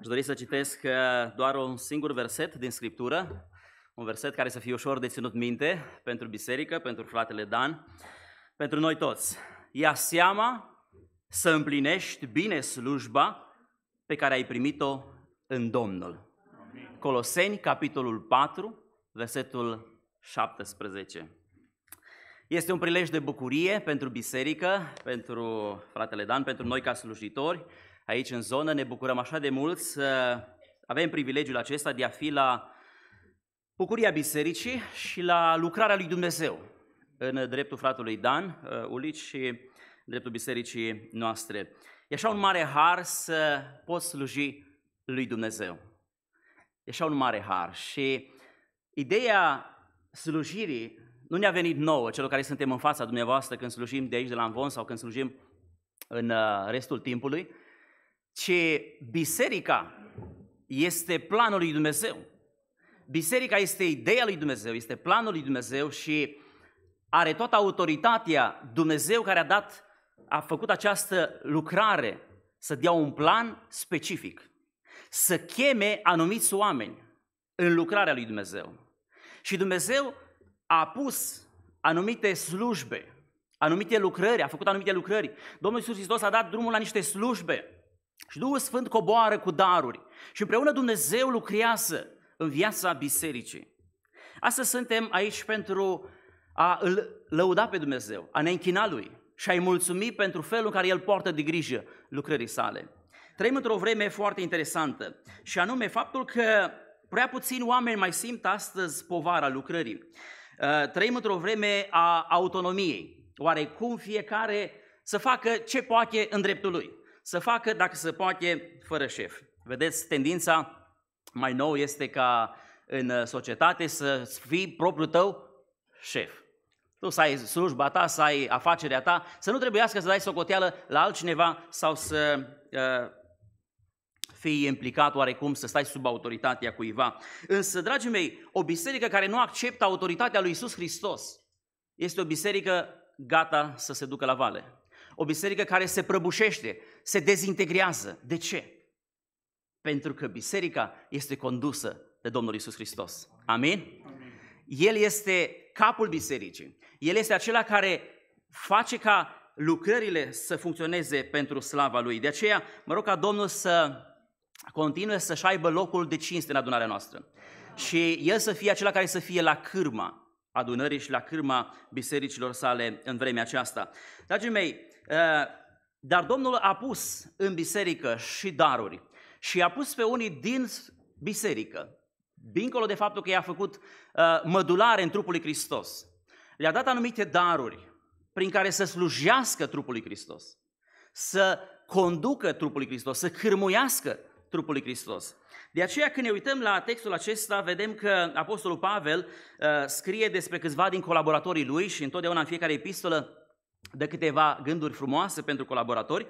Aș dori să citesc uh, doar un singur verset din Scriptură, un verset care să fie ușor de ținut minte pentru biserică, pentru fratele Dan, pentru noi toți. Ia seama să împlinești bine slujba pe care ai primit-o în Domnul. Coloseni, capitolul 4, versetul 17. Este un prilej de bucurie pentru biserică, pentru fratele Dan, pentru noi ca slujitori, aici în zonă. Ne bucurăm așa de mult să avem privilegiul acesta de a fi la bucuria bisericii și la lucrarea lui Dumnezeu în dreptul fratului Dan, uh, Ulici și în dreptul bisericii noastre. E așa un mare har să poți sluji lui Dumnezeu. E așa un mare har și ideea slujirii nu ne-a venit nouă, celor care suntem în fața dumneavoastră când slujim de aici, de la Anvon sau când slujim în uh, restul timpului, ce biserica este planul lui Dumnezeu. Biserica este ideea lui Dumnezeu, este planul lui Dumnezeu și are toată autoritatea Dumnezeu care a dat, a făcut această lucrare să dea un plan specific, să cheme anumiți oameni în lucrarea lui Dumnezeu. Și Dumnezeu a pus anumite slujbe, anumite lucrări, a făcut anumite lucrări. Domnul Iisus Hristos a dat drumul la niște slujbe, și Duhul Sfânt coboară cu daruri și împreună Dumnezeu lucrează în viața bisericii. Astăzi suntem aici pentru a îl lăuda pe Dumnezeu, a ne închina Lui și a-i mulțumi pentru felul în care El poartă de grijă lucrării sale. Trăim într-o vreme foarte interesantă și anume faptul că prea puțin oameni mai simt astăzi povara lucrării. Uh, trăim într-o vreme a autonomiei, oarecum fiecare să facă ce poate în dreptul lui să facă, dacă se poate, fără șef. Vedeți, tendința mai nouă este ca în uh, societate să fii propriul tău șef. Tu să ai slujba ta, să ai afacerea ta, să nu trebuiască să dai socoteală la altcineva sau să uh, fii implicat oarecum, să stai sub autoritatea cuiva. Însă, dragii mei, o biserică care nu acceptă autoritatea lui Isus Hristos este o biserică gata să se ducă la vale. O biserică care se prăbușește, se dezintegrează. De ce? Pentru că biserica este condusă de Domnul Isus Hristos. Amin? Amin. El este capul bisericii. El este acela care face ca lucrările să funcționeze pentru slava Lui. De aceea, mă rog ca Domnul să continue să-și aibă locul de cinste în adunarea noastră. Și El să fie acela care să fie la cârma adunării și la cârma bisericilor sale în vremea aceasta. Dragii mei, Eh, dar Domnul a pus în biserică și daruri și a pus pe unii din biserică, dincolo de faptul că i-a făcut eh, mădulare în trupul lui Hristos. Le-a dat anumite daruri prin care să slujească trupul lui Hristos, să conducă trupul lui Hristos, să cârmuiască trupul lui Hristos. De aceea când ne uităm la textul acesta, vedem că Apostolul Pavel eh, scrie despre câțiva din colaboratorii lui și întotdeauna în fiecare epistolă dă câteva gânduri frumoase pentru colaboratori.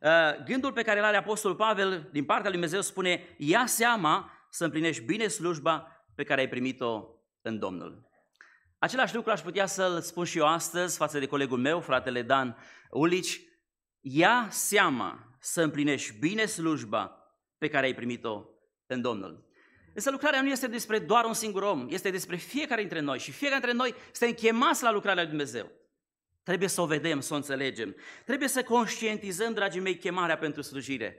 Uh, gândul pe care îl are Apostolul Pavel din partea lui Dumnezeu spune, ia seama să împlinești bine slujba pe care ai primit-o în Domnul. Același lucru aș putea să-l spun și eu astăzi față de colegul meu, fratele Dan Ulici. Ia seama să împlinești bine slujba pe care ai primit-o în Domnul. Însă lucrarea nu este despre doar un singur om, este despre fiecare dintre noi și fiecare dintre noi suntem chemați la lucrarea lui Dumnezeu. Trebuie să o vedem, să o înțelegem. Trebuie să conștientizăm, dragii mei, chemarea pentru slujire.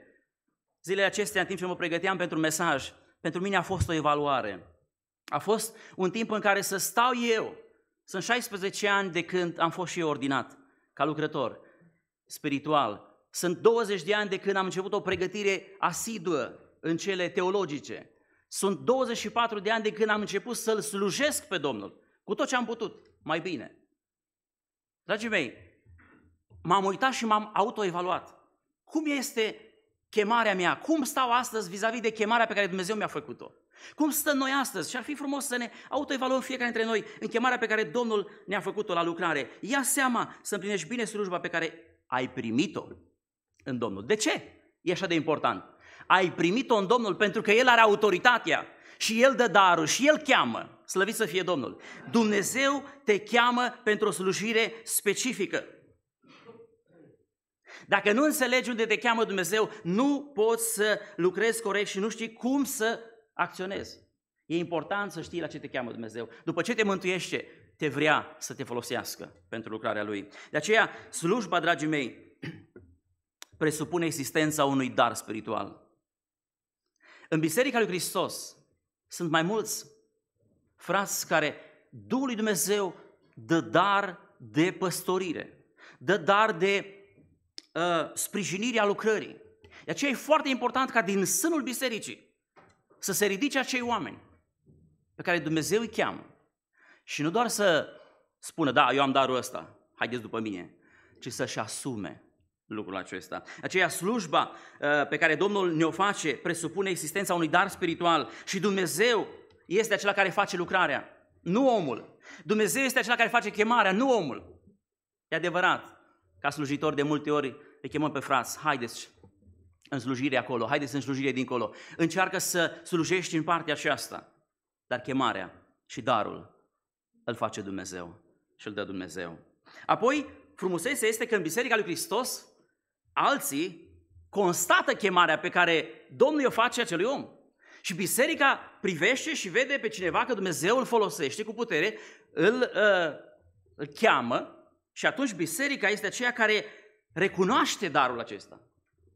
Zilele acestea, în timp ce mă pregăteam pentru mesaj, pentru mine a fost o evaluare. A fost un timp în care să stau eu. Sunt 16 ani de când am fost și eu ordinat ca lucrător spiritual. Sunt 20 de ani de când am început o pregătire asiduă în cele teologice. Sunt 24 de ani de când am început să-L slujesc pe Domnul, cu tot ce am putut, mai bine. Dragii mei, m-am uitat și m-am autoevaluat. Cum este chemarea mea? Cum stau astăzi vis-a-vis de chemarea pe care Dumnezeu mi-a făcut-o? Cum stăm noi astăzi? Și ar fi frumos să ne autoevaluăm fiecare dintre noi în chemarea pe care Domnul ne-a făcut-o la lucrare. Ia seama să împlinești bine slujba pe care ai primit-o în Domnul. De ce e așa de important? Ai primit-o în Domnul pentru că El are autoritatea și El dă darul și El cheamă. Slăvit să fie Domnul! Dumnezeu te cheamă pentru o slujire specifică. Dacă nu înțelegi unde te cheamă Dumnezeu, nu poți să lucrezi corect și nu știi cum să acționezi. E important să știi la ce te cheamă Dumnezeu. După ce te mântuiește, te vrea să te folosească pentru lucrarea Lui. De aceea, slujba, dragii mei, presupune existența unui dar spiritual. În Biserica lui Hristos sunt mai mulți frați care Duhul lui Dumnezeu dă dar de păstorire, dă dar de uh, sprijinirea lucrării. De aceea e foarte important ca din sânul bisericii să se ridice acei oameni pe care Dumnezeu îi cheamă. Și nu doar să spună, da, eu am darul ăsta, haideți după mine, ci să-și asume lucrul acesta. Aceea slujba uh, pe care Domnul ne-o face presupune existența unui dar spiritual și Dumnezeu este acela care face lucrarea, nu omul. Dumnezeu este acela care face chemarea, nu omul. E adevărat, ca slujitor de multe ori îi chemăm pe frați, haideți în slujire acolo, haideți în slujire dincolo. Încearcă să slujești în partea aceasta, dar chemarea și darul îl face Dumnezeu și îl dă Dumnezeu. Apoi, frumusețea este că în Biserica lui Hristos, alții constată chemarea pe care Domnul o face acelui om. Și biserica privește și vede pe cineva că Dumnezeu îl folosește cu putere, îl, uh, îl cheamă și atunci biserica este aceea care recunoaște darul acesta.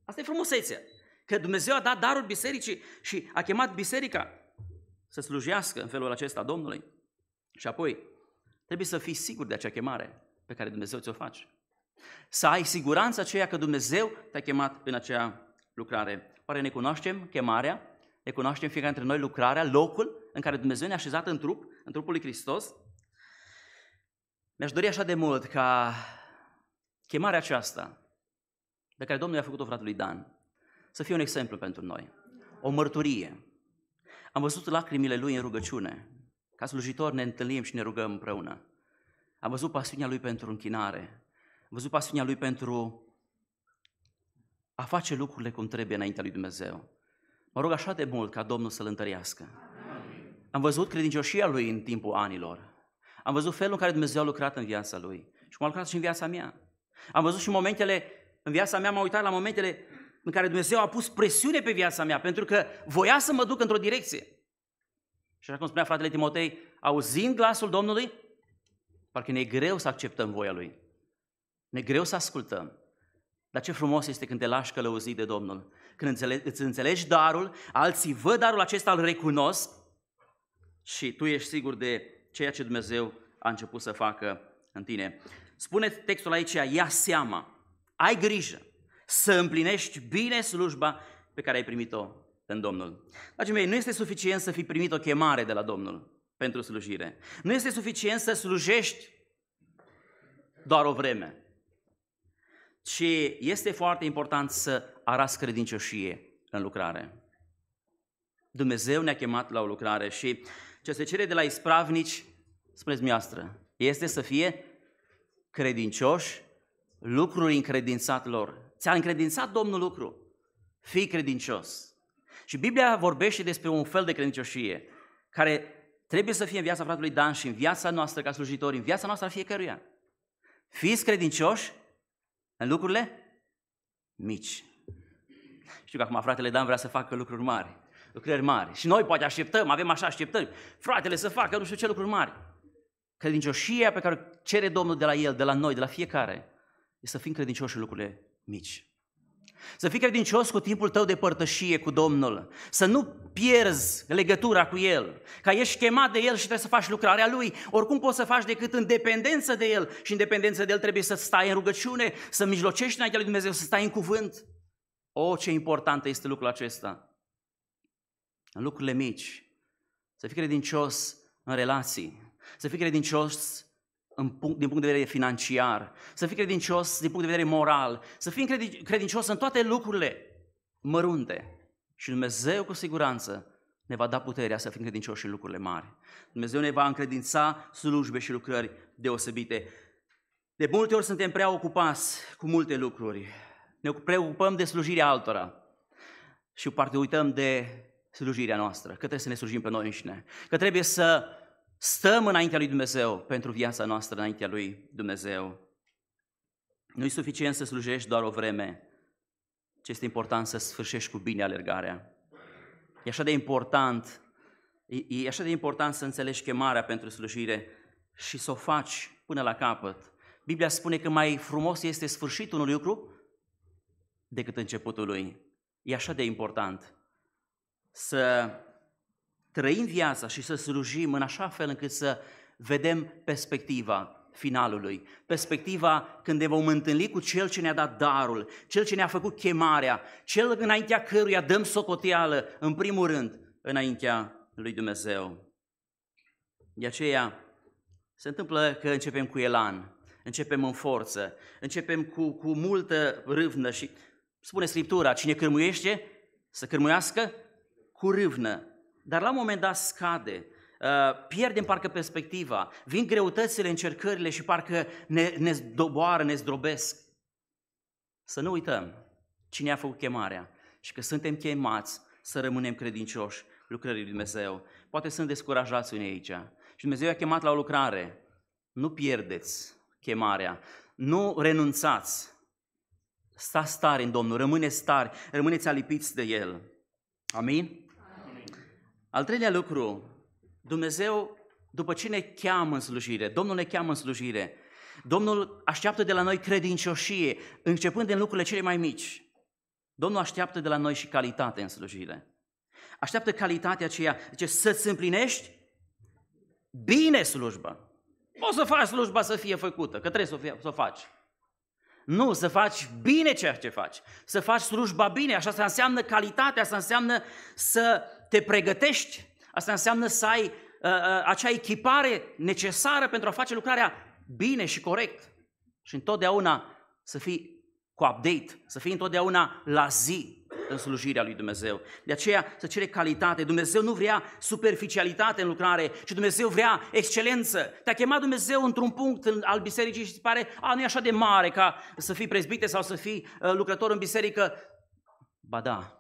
Asta e frumusețea. Că Dumnezeu a dat darul bisericii și a chemat biserica să slujească în felul acesta Domnului. Și apoi, trebuie să fii sigur de acea chemare pe care Dumnezeu ți-o face. Să ai siguranța aceea că Dumnezeu te-a chemat în acea lucrare. Oare ne cunoaștem chemarea? ne cunoaștem fiecare dintre noi lucrarea, locul în care Dumnezeu ne-a așezat în trup, în trupul lui Hristos. Mi-aș dori așa de mult ca chemarea aceasta, pe care Domnul i-a făcut-o fratelui Dan, să fie un exemplu pentru noi, o mărturie. Am văzut lacrimile lui în rugăciune. Ca slujitor ne întâlnim și ne rugăm împreună. Am văzut pasiunea lui pentru închinare. Am văzut pasiunea lui pentru a face lucrurile cum trebuie înaintea lui Dumnezeu. Mă rog așa de mult ca Domnul să-l întărească. Amin. Am văzut credincioșia lui în timpul anilor. Am văzut felul în care Dumnezeu a lucrat în viața lui și cum a lucrat și în viața mea. Am văzut și momentele, în viața mea m-am uitat la momentele în care Dumnezeu a pus presiune pe viața mea, pentru că voia să mă duc într-o direcție. Și așa cum spunea fratele Timotei, auzind glasul Domnului, parcă ne e greu să acceptăm voia Lui. Ne e greu să ascultăm. Dar ce frumos este când te lași călăuzit de Domnul când înțelegi, îți înțelegi darul, alții văd darul acesta, îl recunosc și tu ești sigur de ceea ce Dumnezeu a început să facă în tine. Spune textul aici, ia seama, ai grijă să împlinești bine slujba pe care ai primit-o în Domnul. Dragii mei, nu este suficient să fi primit o chemare de la Domnul pentru slujire. Nu este suficient să slujești doar o vreme. Și este foarte important să arăți credincioșie în lucrare. Dumnezeu ne-a chemat la o lucrare și ce se cere de la ispravnici, spuneți miastră, este să fie credincioși lucrul încredințat lor. Ți-a încredințat Domnul lucru. Fii credincios. Și Biblia vorbește despre un fel de credincioșie care trebuie să fie în viața fratelui Dan și în viața noastră ca slujitori, în viața noastră a fiecăruia. Fiți credincioși în lucrurile mici. Știu că acum fratele Dan vrea să facă lucruri mari, lucrări mari. Și noi poate așteptăm, avem așa așteptări, fratele să facă nu știu ce lucruri mari. Credincioșia pe care o cere Domnul de la el, de la noi, de la fiecare, este să fim credincioși în lucrurile mici. Să fii credincios cu timpul tău de părtășie cu Domnul, să nu pierzi legătura cu El, că ești chemat de El și trebuie să faci lucrarea Lui, oricum poți să faci decât în dependență de El și în dependență de El trebuie să stai în rugăciune, să mijlocești înaintea Lui Dumnezeu, să stai în cuvânt. O, ce importantă este lucrul acesta! În lucrurile mici, să fii credincios în relații, să fii credincios în punct, din punct de vedere financiar, să fii credincios din punct de vedere moral, să fii credincios în toate lucrurile mărunte. Și Dumnezeu cu siguranță ne va da puterea să fim credincioși în lucrurile mari. Dumnezeu ne va încredința slujbe și lucrări deosebite. De multe ori suntem prea ocupați cu multe lucruri. Ne preocupăm de slujirea altora și parte uităm de slujirea noastră, că trebuie să ne slujim pe noi înșine, că trebuie să Stăm înaintea lui Dumnezeu pentru viața noastră înaintea lui Dumnezeu. Nu e suficient să slujești doar o vreme, ci este important să sfârșești cu bine alergarea. E așa de important, e, e așa de important să înțelegi chemarea pentru slujire și să o faci până la capăt. Biblia spune că mai frumos este sfârșitul unui lucru decât începutul lui. E așa de important să trăim viața și să slujim în așa fel încât să vedem perspectiva finalului, perspectiva când ne vom întâlni cu Cel ce ne-a dat darul, Cel ce ne-a făcut chemarea, Cel înaintea căruia dăm socoteală, în primul rând, înaintea lui Dumnezeu. De aceea se întâmplă că începem cu elan, începem în forță, începem cu, cu multă râvnă și spune Scriptura, cine cârmuiește să cârmuiască cu râvnă. Dar la un moment dat scade, uh, pierdem parcă perspectiva, vin greutățile, încercările și parcă ne, ne doboară, ne zdrobesc. Să nu uităm cine a făcut chemarea și că suntem chemați să rămânem credincioși lucrării lui Dumnezeu. Poate sunt descurajați unii aici și Dumnezeu a chemat la o lucrare. Nu pierdeți chemarea, nu renunțați. Stați tari în Domnul, rămâneți tari, rămâneți alipiți de El. Amin? Al treilea lucru, Dumnezeu după ce ne cheamă în slujire, Domnul ne cheamă în slujire, Domnul așteaptă de la noi credincioșie, începând din lucrurile cele mai mici. Domnul așteaptă de la noi și calitate în slujire. Așteaptă calitatea aceea, zice, să-ți împlinești bine slujba. Poți să faci slujba să fie făcută, că trebuie să o, fie, să o faci. Nu, să faci bine ceea ce faci. Să faci slujba bine, așa să înseamnă calitatea, să înseamnă să te pregătești, asta înseamnă să ai uh, acea echipare necesară pentru a face lucrarea bine și corect. Și întotdeauna să fii cu update, să fii întotdeauna la zi în slujirea lui Dumnezeu. De aceea să cere calitate. Dumnezeu nu vrea superficialitate în lucrare, ci Dumnezeu vrea excelență. Te-a chemat Dumnezeu într-un punct al bisericii și îți pare, a, nu e așa de mare ca să fii prezbite sau să fii ă, lucrător în biserică. Ba da,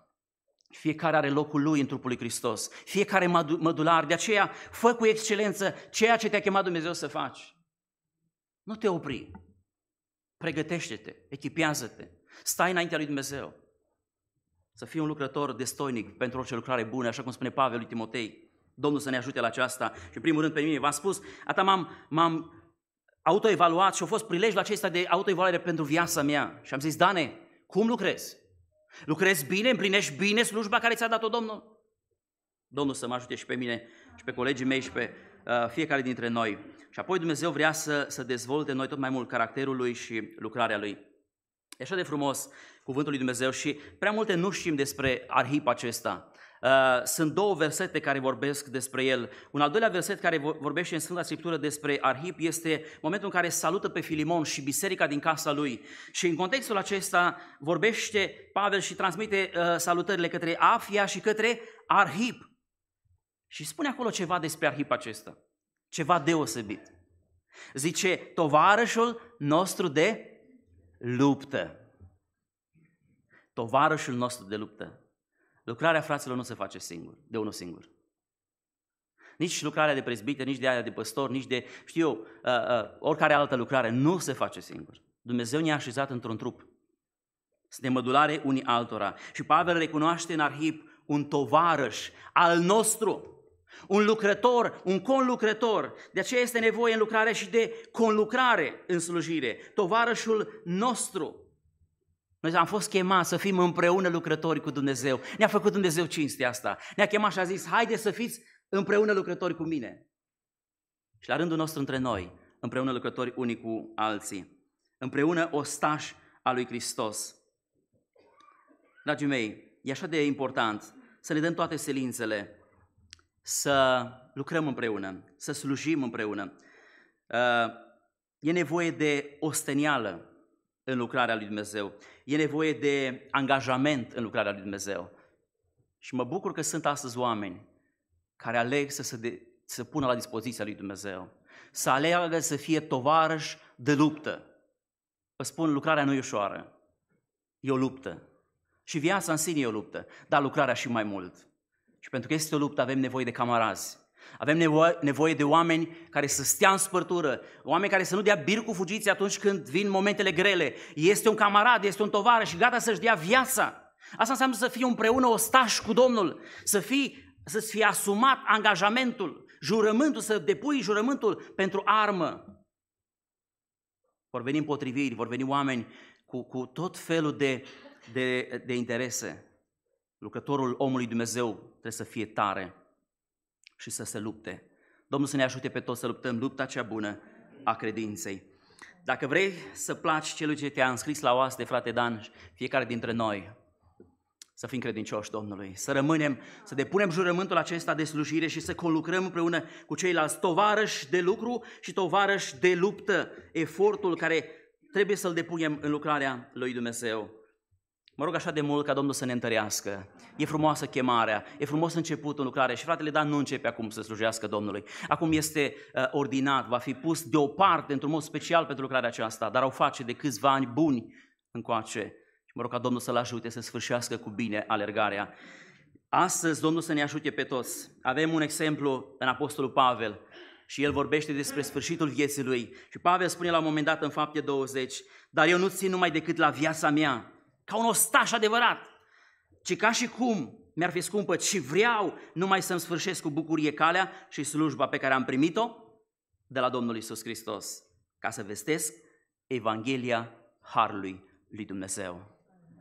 fiecare are locul lui în trupul lui Hristos. Fiecare mădular. De aceea, fă cu excelență ceea ce te-a chemat Dumnezeu să faci. Nu te opri. Pregătește-te, echipează-te. Stai înaintea lui Dumnezeu. Să fii un lucrător destoinic pentru orice lucrare bună, așa cum spune Pavel lui Timotei. Domnul să ne ajute la aceasta. Și în primul rând pe mine v-am spus, atâta m-am, m-am autoevaluat și au fost prilej la acesta de autoevaluare pentru viața mea. Și am zis, Dane, cum lucrezi? Lucrezi bine, împlinești bine slujba care ți-a dat-o Domnul? Domnul să mă ajute și pe mine și pe colegii mei și pe uh, fiecare dintre noi. Și apoi Dumnezeu vrea să, să dezvolte noi tot mai mult caracterul Lui și lucrarea Lui. E așa de frumos cuvântul lui Dumnezeu și prea multe nu știm despre arhip acesta. Uh, sunt două versete care vorbesc despre el. Un al doilea verset care vorbește în Sfânta Scriptură despre Arhip este momentul în care salută pe Filimon și biserica din casa lui. Și în contextul acesta vorbește Pavel și transmite uh, salutările către Afia și către Arhip. Și spune acolo ceva despre Arhip acesta. Ceva deosebit. Zice, tovarășul nostru de luptă. Tovarășul nostru de luptă. Lucrarea fraților nu se face singur, de unul singur. Nici lucrarea de prezbiter, nici de aia de păstor, nici de, știu eu, uh, uh, oricare altă lucrare nu se face singur. Dumnezeu ne-a așezat într-un trup. Suntem mădulare unii altora. Și Pavel recunoaște în arhip un tovarăș al nostru, un lucrător, un conlucrător. De aceea este nevoie în lucrare și de conlucrare în slujire. Tovarășul nostru. Noi am fost chemați să fim împreună lucrători cu Dumnezeu. Ne-a făcut Dumnezeu cinstea asta. Ne-a chemat și a zis, haide să fiți împreună lucrători cu mine. Și la rândul nostru între noi, împreună lucrători unii cu alții. Împreună ostași a lui Hristos. Dragii mei, e așa de important să ne dăm toate silințele, să lucrăm împreună, să slujim împreună. Uh, e nevoie de ostenială, în lucrarea lui Dumnezeu. E nevoie de angajament în lucrarea lui Dumnezeu. Și mă bucur că sunt astăzi oameni care aleg să se, de, să pună la dispoziția lui Dumnezeu. Să aleagă să fie tovarăși de luptă. Vă spun, lucrarea nu e ușoară. E o luptă. Și viața în sine e o luptă, dar lucrarea și mai mult. Și pentru că este o luptă, avem nevoie de camarazi. Avem nevoie, nevoie de oameni care să stea în spărtură, oameni care să nu dea bir cu fugiți atunci când vin momentele grele. Este un camarad, este un tovară și gata să-și dea viața. Asta înseamnă să fii împreună ostaș cu Domnul, să fii, să-ți fie asumat angajamentul, jurământul, să depui jurământul pentru armă. Vor veni împotriviri, vor veni oameni cu, cu tot felul de, de, de interese. Lucrătorul omului Dumnezeu trebuie să fie tare și să se lupte. Domnul să ne ajute pe toți să luptăm lupta cea bună a credinței. Dacă vrei să placi celui ce te-a înscris la oaste, frate Dan, fiecare dintre noi, să fim credincioși Domnului, să rămânem, să depunem jurământul acesta de slujire și să conlucrăm împreună cu ceilalți tovarăși de lucru și tovarăși de luptă, efortul care trebuie să-l depunem în lucrarea lui Dumnezeu. Mă rog așa de mult ca Domnul să ne întărească. E frumoasă chemarea, e frumos începutul în lucrare și fratele Dan nu începe acum să slujească Domnului. Acum este uh, ordinat, va fi pus deoparte într-un mod special pentru lucrarea aceasta, dar o face de câțiva ani buni încoace. Și mă rog ca Domnul să-l ajute să sfârșească cu bine alergarea. Astăzi Domnul să ne ajute pe toți. Avem un exemplu în Apostolul Pavel și el vorbește despre sfârșitul vieții lui. Și Pavel spune la un moment dat în fapte 20, dar eu nu țin numai decât la viața mea ca un ostaș adevărat, ci ca și cum mi-ar fi scumpă și vreau numai să-mi sfârșesc cu bucurie calea și slujba pe care am primit-o de la Domnul Isus Hristos, ca să vestesc Evanghelia Harului lui Dumnezeu.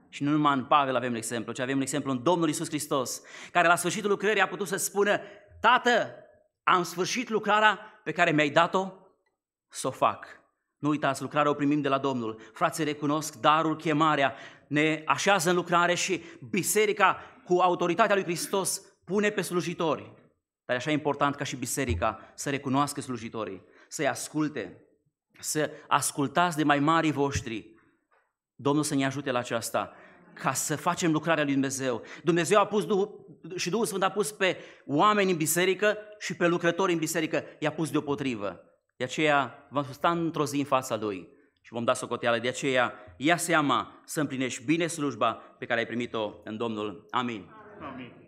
Și nu numai în Pavel avem un exemplu, ci avem un exemplu în Domnul Isus Hristos, care la sfârșitul lucrării a putut să spună, Tată, am sfârșit lucrarea pe care mi-ai dat-o, să o fac. Nu uitați, lucrarea o primim de la Domnul. Frații, recunosc darul, chemarea, ne așează în lucrare și biserica cu autoritatea lui Hristos pune pe slujitori. Dar e așa important ca și biserica să recunoască slujitorii, să-i asculte, să ascultați de mai mari voștri. Domnul să ne ajute la aceasta, ca să facem lucrarea lui Dumnezeu. Dumnezeu a pus Duh, și Duhul Sfânt a pus pe oameni în biserică și pe lucrători în biserică, i-a pus deopotrivă. De aceea vom sta într-o zi în fața Lui și vom da socoteală. De aceea, ia seama să împlinești bine slujba pe care ai primit-o în Domnul. Amin. Amin.